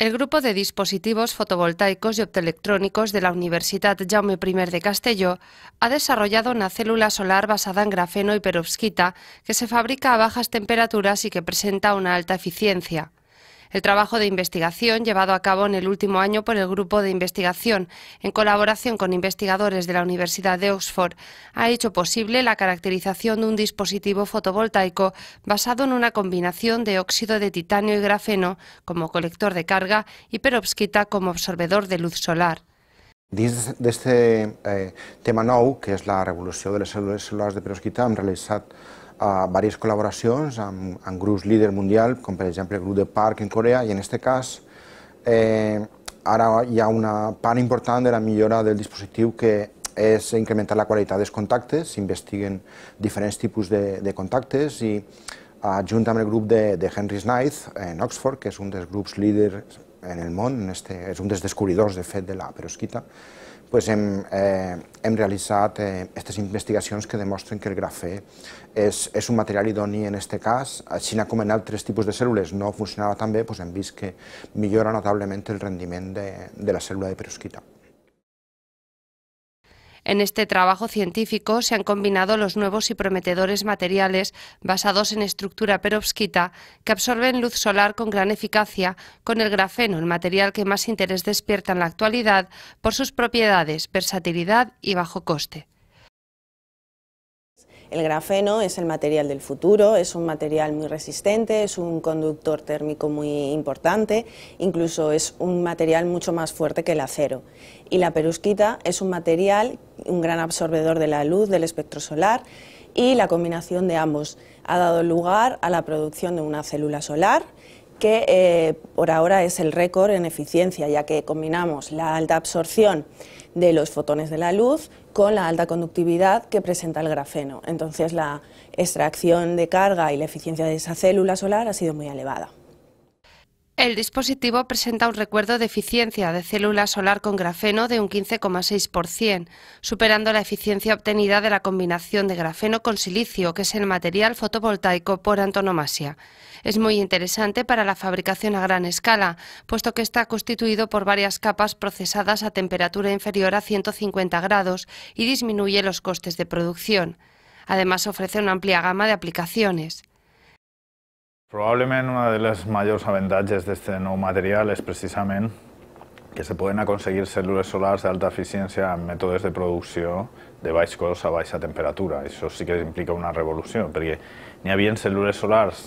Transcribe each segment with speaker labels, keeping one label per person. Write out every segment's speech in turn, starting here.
Speaker 1: El grupo de dispositivos fotovoltaicos y optoelectrónicos de la Universidad Jaume I de Castelló ha desarrollado una célula solar basada en grafeno y perovskita que se fabrica a bajas temperaturas y que presenta una alta eficiencia. El trabajo de investigación llevado a cabo en el último año por el Grupo de Investigación, en colaboración con investigadores de la Universidad de Oxford, ha hecho posible la caracterización de un dispositivo fotovoltaico basado en una combinación de óxido de titanio y grafeno como colector de carga y perovskita como absorbedor de luz solar.
Speaker 2: Desde este eh, tema que es la revolución de las células de perovskita, a diverses col·laboracions amb, amb grups líder mundial, com per exemple el grup de Park en Corea, i en aquest cas eh, ara hi ha una part important de la millora del dispositiu que és incrementar la qualitat dels contactes, s'investiguen diferents tipus de, de contactes i ah, junt amb el grup de, de Henry Snaith en Oxford, que és un dels grups líders en el món, en este, és un dels descobridors, de fet, de la perosquita, pues hem, eh, hem realitzat aquestes eh, investigacions que demostren que el grafè és, és un material idoni en aquest cas, així com en altres tipus de cèl·lules no funcionava tan bé, pues doncs hem vist que millora notablement el rendiment de, de la cèl·lula de perusquita.
Speaker 1: En este trabajo científico se han combinado los nuevos y prometedores materiales basados en estructura perovskita que absorben luz solar con gran eficacia con el grafeno, el material que más interés despierta en la actualidad por sus propiedades, versatilidad y bajo coste.
Speaker 3: El grafeno es el material del futuro, es un material muy resistente, es un conductor térmico muy importante, incluso es un material mucho más fuerte que el acero. Y la perusquita es un material un gran absorbedor de la luz del espectro solar y la combinación de ambos ha dado lugar a la producción de una célula solar que eh, por ahora es el récord en eficiencia, ya que combinamos la alta absorción de los fotones de la luz con la alta conductividad que presenta el grafeno. Entonces la extracción de carga y la eficiencia de esa célula solar ha sido muy elevada.
Speaker 1: El dispositivo presenta un recuerdo de eficiencia de célula solar con grafeno de un 15,6%, superando la eficiencia obtenida de la combinación de grafeno con silicio, que es el material fotovoltaico por antonomasia. Es muy interesante para la fabricación a gran escala, puesto que está constituido por varias capas procesadas a temperatura inferior a 150 grados y disminuye los costes de producción. Además ofrece una amplia gama de aplicaciones.
Speaker 4: Probablement una de les majors avantatges d'aquest nou material és precisament que se poden aconseguir cèl·lules solars d'alta eficiència amb mètodes de producció de baix cost a baixa temperatura. Això sí que implica una revolució, perquè n'hi havia cèl·lules solars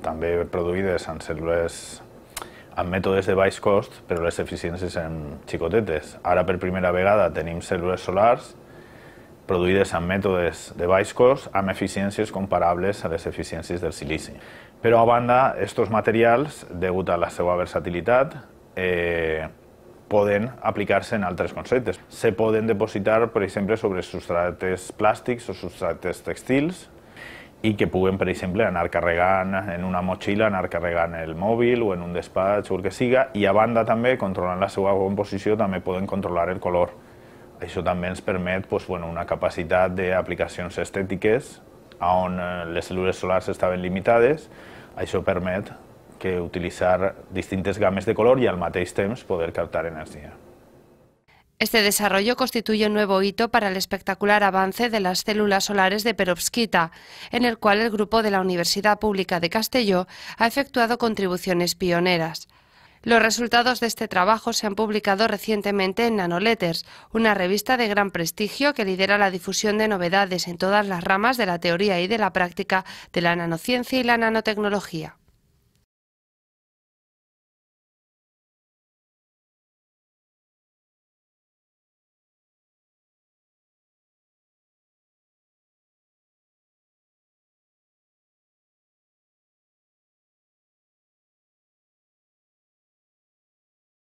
Speaker 4: també produïdes amb cèl·lules amb mètodes de baix cost, però les eficiències en xicotetes. Ara per primera vegada tenim cèl·lules solars produïdes amb mètodes de baix cost amb eficiències comparables a les eficiències del silici. Però, a banda, aquests materials, degut a la seva versatilitat, eh, poden aplicar-se en altres conceptes. Se poden depositar, per exemple, sobre substrates plàstics o substrates textils i que puguen, per exemple, anar carregant en una motxilla, anar carregant el mòbil o en un despatx o el que siga, i a banda també, controlant la seva composició, també poden controlar el color. Això també ens permet doncs, bueno, una capacitat d'aplicacions estètiques Aún eh, las células solares estaban limitadas, eso permite que utilizar distintos games de color y al mateix temps poder captar energía.
Speaker 1: Este desarrollo constituye un nuevo hito para el espectacular avance de las células solares de perovskita, en el cual el grupo de la Universidad Pública de Castelló ha efectuado contribuciones pioneras. Los resultados de este trabajo se han publicado recientemente en Nanoletters, una revista de gran prestigio que lidera la difusión de novedades en todas las ramas de la teoría y de la práctica de la nanociencia y la nanotecnología.